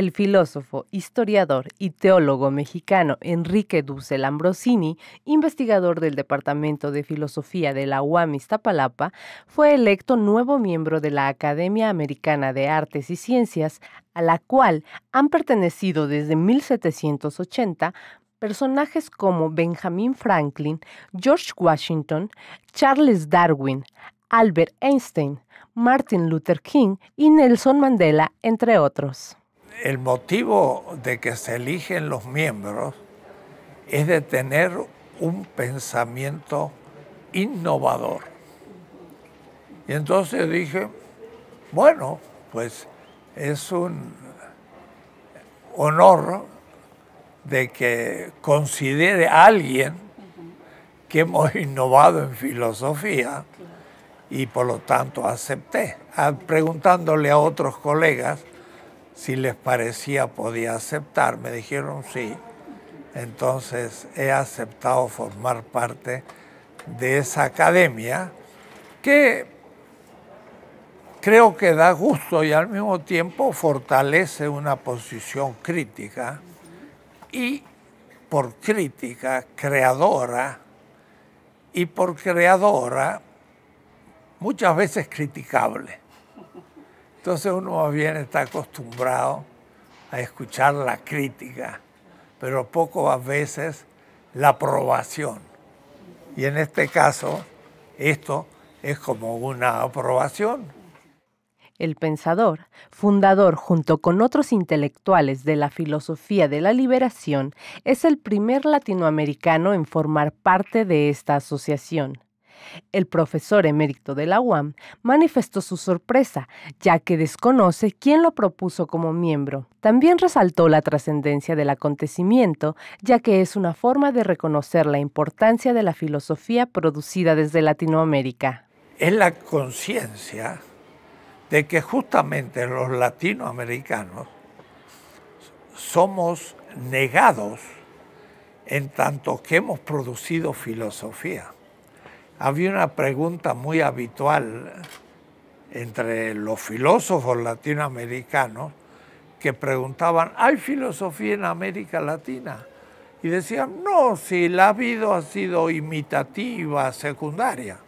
el filósofo, historiador y teólogo mexicano Enrique Dussel Ambrosini, investigador del Departamento de Filosofía de la UAM Iztapalapa, fue electo nuevo miembro de la Academia Americana de Artes y Ciencias, a la cual han pertenecido desde 1780 personajes como Benjamin Franklin, George Washington, Charles Darwin, Albert Einstein, Martin Luther King y Nelson Mandela, entre otros el motivo de que se eligen los miembros es de tener un pensamiento innovador. Y entonces dije, bueno, pues es un honor de que considere a alguien que hemos innovado en filosofía y por lo tanto acepté, preguntándole a otros colegas si les parecía podía aceptar. Me dijeron sí. Entonces he aceptado formar parte de esa academia que creo que da gusto y al mismo tiempo fortalece una posición crítica y por crítica creadora y por creadora muchas veces criticable. Entonces uno más bien está acostumbrado a escuchar la crítica, pero poco a veces la aprobación. Y en este caso, esto es como una aprobación. El pensador, fundador junto con otros intelectuales de la filosofía de la liberación, es el primer latinoamericano en formar parte de esta asociación. El profesor emérito de la UAM manifestó su sorpresa, ya que desconoce quién lo propuso como miembro. También resaltó la trascendencia del acontecimiento, ya que es una forma de reconocer la importancia de la filosofía producida desde Latinoamérica. Es la conciencia de que justamente los latinoamericanos somos negados en tanto que hemos producido filosofía había una pregunta muy habitual entre los filósofos latinoamericanos que preguntaban, ¿hay filosofía en América Latina? Y decían, no, si la ha habido ha sido imitativa, secundaria.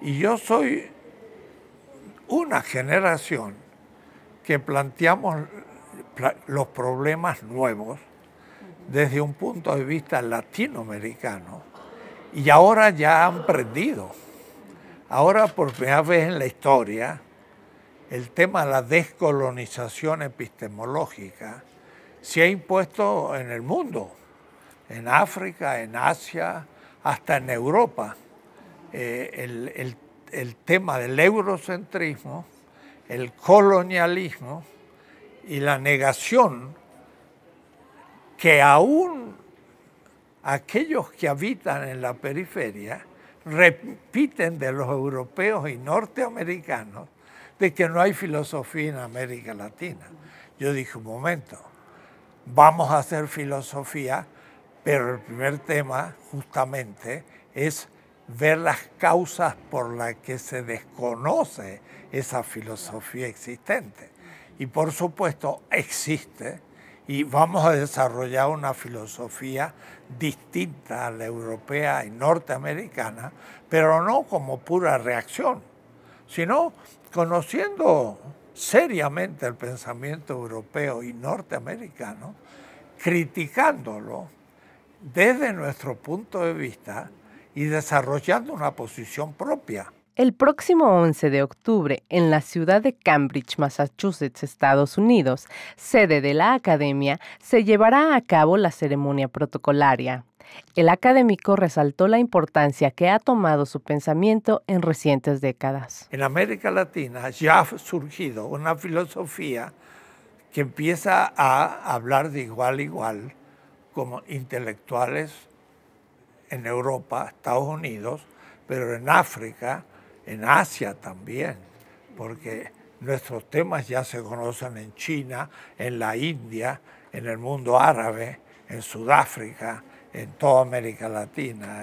Y yo soy una generación que planteamos los problemas nuevos desde un punto de vista latinoamericano y ahora ya han perdido. Ahora por primera vez en la historia, el tema de la descolonización epistemológica se ha impuesto en el mundo, en África, en Asia, hasta en Europa. Eh, el, el tema del eurocentrismo, el colonialismo y la negación que aún aquellos que habitan en la periferia repiten de los europeos y norteamericanos de que no hay filosofía en América Latina. Yo dije, un momento, vamos a hacer filosofía, pero el primer tema justamente es ver las causas por las que se desconoce esa filosofía existente. Y por supuesto existe, y vamos a desarrollar una filosofía distinta a la europea y norteamericana, pero no como pura reacción, sino conociendo seriamente el pensamiento europeo y norteamericano, criticándolo desde nuestro punto de vista y desarrollando una posición propia. El próximo 11 de octubre, en la ciudad de Cambridge, Massachusetts, Estados Unidos, sede de la Academia, se llevará a cabo la ceremonia protocolaria. El académico resaltó la importancia que ha tomado su pensamiento en recientes décadas. En América Latina ya ha surgido una filosofía que empieza a hablar de igual a igual como intelectuales en Europa, Estados Unidos, pero en África, en Asia también, porque nuestros temas ya se conocen en China, en la India, en el mundo árabe, en Sudáfrica, en toda América Latina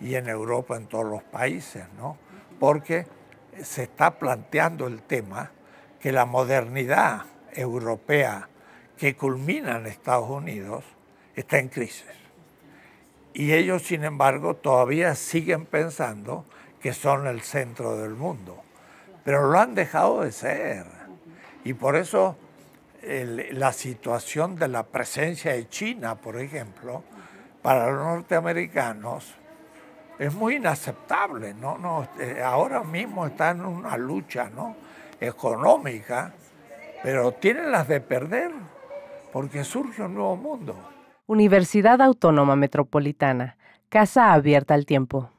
y, en Europa, en todos los países, ¿no? Porque se está planteando el tema que la modernidad europea que culmina en Estados Unidos está en crisis. Y ellos, sin embargo, todavía siguen pensando que son el centro del mundo. Pero lo han dejado de ser. Y por eso la situación de la presencia de China, por ejemplo, para los norteamericanos es muy inaceptable. ¿no? No, eh, ahora mismo están en una lucha ¿no? económica, pero tienen las de perder porque surge un nuevo mundo. Universidad Autónoma Metropolitana, Casa Abierta al Tiempo.